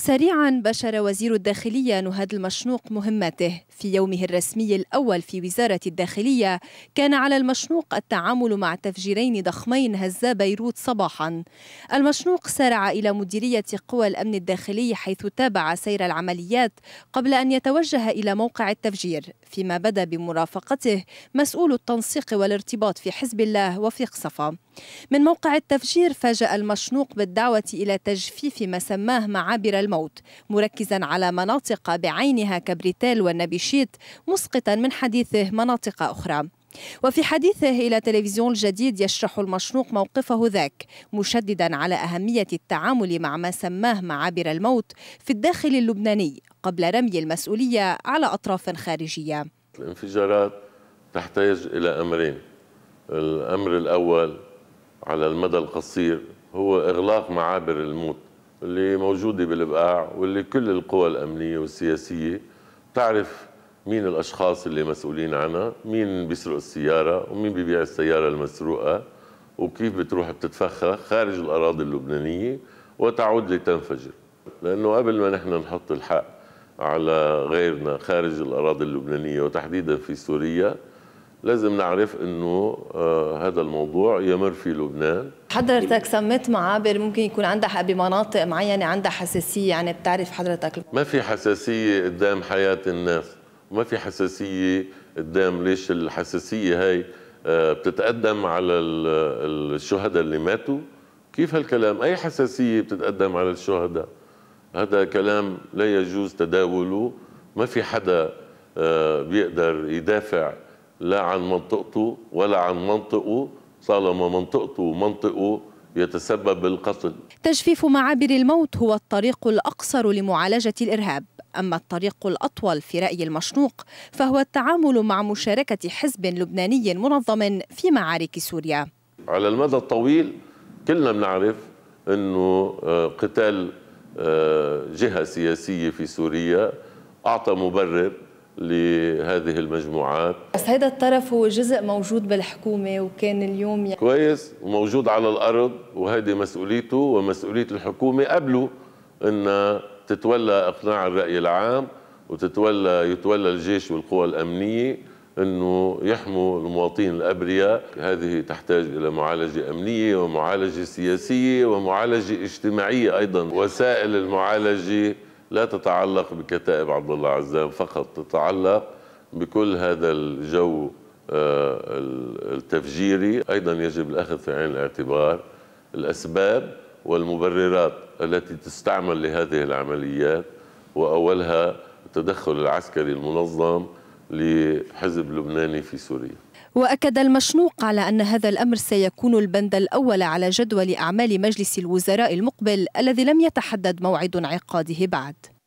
سريعا بشر وزير الداخلية نهاد المشنوق مهمته في يومه الرسمي الأول في وزارة الداخلية كان على المشنوق التعامل مع تفجيرين ضخمين هزا بيروت صباحا المشنوق سارع إلى مديرية قوى الأمن الداخلي حيث تابع سير العمليات قبل أن يتوجه إلى موقع التفجير فيما بدا بمرافقته مسؤول التنسيق والارتباط في حزب الله وفيق صفا من موقع التفجير فاجأ المشنوق بالدعوة إلى تجفيف ما سماه معابر الموت مركزا على مناطق بعينها كبريتيل والنبيشيت مسقطا من حديثه مناطق أخرى وفي حديثه إلى تلفزيون الجديد يشرح المشنوق موقفه ذاك مشددا على أهمية التعامل مع ما سماه معابر الموت في الداخل اللبناني قبل رمي المسؤولية على أطراف خارجية الانفجارات تحتاج إلى أمرين الأمر الأول على المدى القصير هو إغلاق معابر الموت اللي موجودة بالبقاع واللي كل القوى الأمنية والسياسية تعرف مين الأشخاص اللي مسؤولين عنها مين بيسرق السيارة ومين بيبيع السيارة المسروقة وكيف بتروح بتتفخخ خارج الأراضي اللبنانية وتعود لتنفجر لأنه قبل ما نحن نحط الحق على غيرنا خارج الأراضي اللبنانية وتحديدا في سوريا لازم نعرف انه آه هذا الموضوع يمر في لبنان حضرتك سميت معابر ممكن يكون عندها بمناطق معينه عندها حساسيه يعني بتعرف حضرتك ما في حساسيه قدام حياه الناس وما في حساسيه قدام ليش الحساسيه هاي آه بتتقدم على الشهداء اللي ماتوا كيف هالكلام اي حساسيه بتتقدم على الشهداء هذا كلام لا يجوز تداوله ما في حدا آه بيقدر يدافع لا عن منطقته ولا عن منطقه طالما منطقته ومنطقه يتسبب بالقتل تجفيف معابر الموت هو الطريق الأقصر لمعالجة الإرهاب أما الطريق الأطول في رأي المشنوق فهو التعامل مع مشاركة حزب لبناني منظم في معارك سوريا على المدى الطويل كلنا بنعرف أنه آه، قتال آه، جهة سياسية في سوريا أعطى مبرر لهذه المجموعات بس هذا الطرف هو جزء موجود بالحكومة وكان اليوم يعني كويس وموجود على الأرض وهذه مسؤوليته ومسؤولية الحكومة قبله أن تتولى إقناع الرأي العام وتتولى يتولى الجيش والقوى الأمنية أنه يحموا المواطنين الأبرياء هذه تحتاج إلى معالجة أمنية ومعالجة سياسية ومعالجة اجتماعية أيضا وسائل المعالجة لا تتعلق بكتائب عبد الله عزام فقط تتعلق بكل هذا الجو آه، التفجيري أيضا يجب الأخذ في عين الاعتبار الأسباب والمبررات التي تستعمل لهذه العمليات وأولها التدخل العسكري المنظم لحزب لبناني في سوريا وأكد المشنوق على أن هذا الأمر سيكون البند الأول على جدول أعمال مجلس الوزراء المقبل الذي لم يتحدد موعد انعقاده بعد